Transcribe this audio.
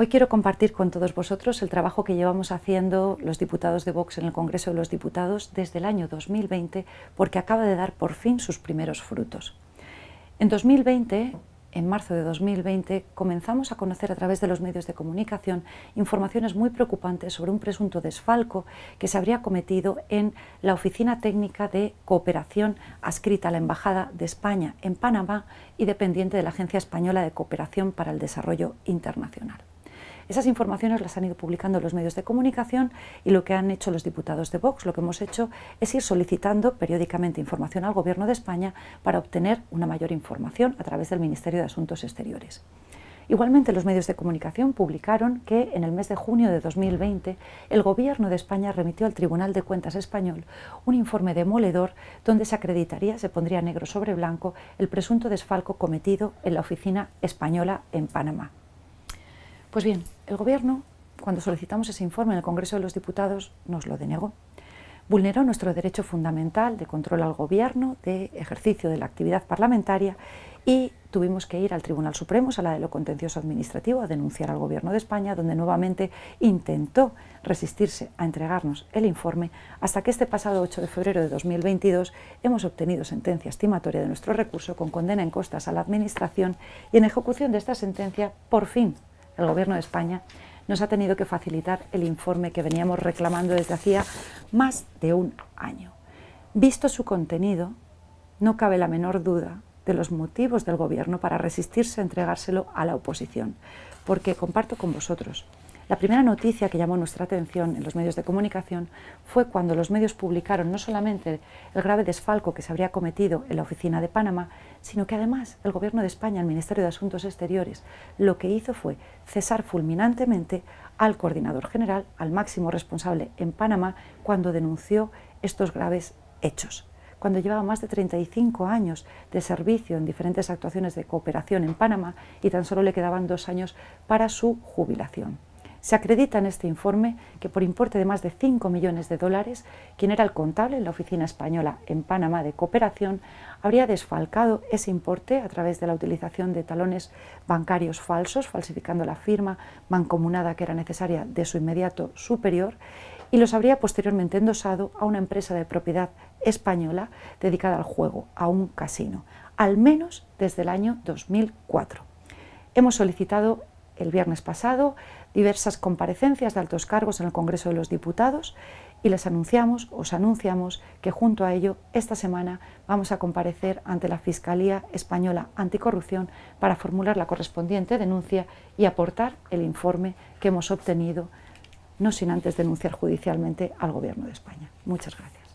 Hoy quiero compartir con todos vosotros el trabajo que llevamos haciendo los diputados de Vox en el Congreso de los Diputados desde el año 2020, porque acaba de dar por fin sus primeros frutos. En 2020, en marzo de 2020, comenzamos a conocer a través de los medios de comunicación informaciones muy preocupantes sobre un presunto desfalco que se habría cometido en la Oficina Técnica de Cooperación adscrita a la Embajada de España en Panamá y dependiente de la Agencia Española de Cooperación para el Desarrollo Internacional. Esas informaciones las han ido publicando los medios de comunicación y lo que han hecho los diputados de Vox, lo que hemos hecho es ir solicitando periódicamente información al Gobierno de España para obtener una mayor información a través del Ministerio de Asuntos Exteriores. Igualmente, los medios de comunicación publicaron que en el mes de junio de 2020 el Gobierno de España remitió al Tribunal de Cuentas español un informe demoledor donde se acreditaría, se pondría negro sobre blanco, el presunto desfalco cometido en la oficina española en Panamá. Pues bien, el Gobierno, cuando solicitamos ese informe en el Congreso de los Diputados, nos lo denegó. Vulneró nuestro derecho fundamental de control al Gobierno, de ejercicio de la actividad parlamentaria y tuvimos que ir al Tribunal Supremo, a la de lo contencioso administrativo, a denunciar al Gobierno de España, donde nuevamente intentó resistirse a entregarnos el informe, hasta que este pasado 8 de febrero de 2022 hemos obtenido sentencia estimatoria de nuestro recurso con condena en costas a la Administración y en ejecución de esta sentencia, por fin el Gobierno de España nos ha tenido que facilitar el informe que veníamos reclamando desde hacía más de un año. Visto su contenido, no cabe la menor duda de los motivos del Gobierno para resistirse a entregárselo a la oposición, porque comparto con vosotros, la primera noticia que llamó nuestra atención en los medios de comunicación fue cuando los medios publicaron no solamente el grave desfalco que se habría cometido en la oficina de Panamá, sino que además el Gobierno de España, el Ministerio de Asuntos Exteriores, lo que hizo fue cesar fulminantemente al coordinador general, al máximo responsable en Panamá, cuando denunció estos graves hechos cuando llevaba más de 35 años de servicio en diferentes actuaciones de cooperación en Panamá y tan solo le quedaban dos años para su jubilación. Se acredita en este informe que por importe de más de 5 millones de dólares, quien era el contable en la oficina española en Panamá de cooperación habría desfalcado ese importe a través de la utilización de talones bancarios falsos, falsificando la firma mancomunada que era necesaria de su inmediato superior y los habría posteriormente endosado a una empresa de propiedad española dedicada al juego, a un casino, al menos desde el año 2004. Hemos solicitado el viernes pasado diversas comparecencias de altos cargos en el Congreso de los Diputados y les anunciamos, os anunciamos que junto a ello esta semana vamos a comparecer ante la Fiscalía Española Anticorrupción para formular la correspondiente denuncia y aportar el informe que hemos obtenido, no sin antes denunciar judicialmente al Gobierno de España. Muchas gracias.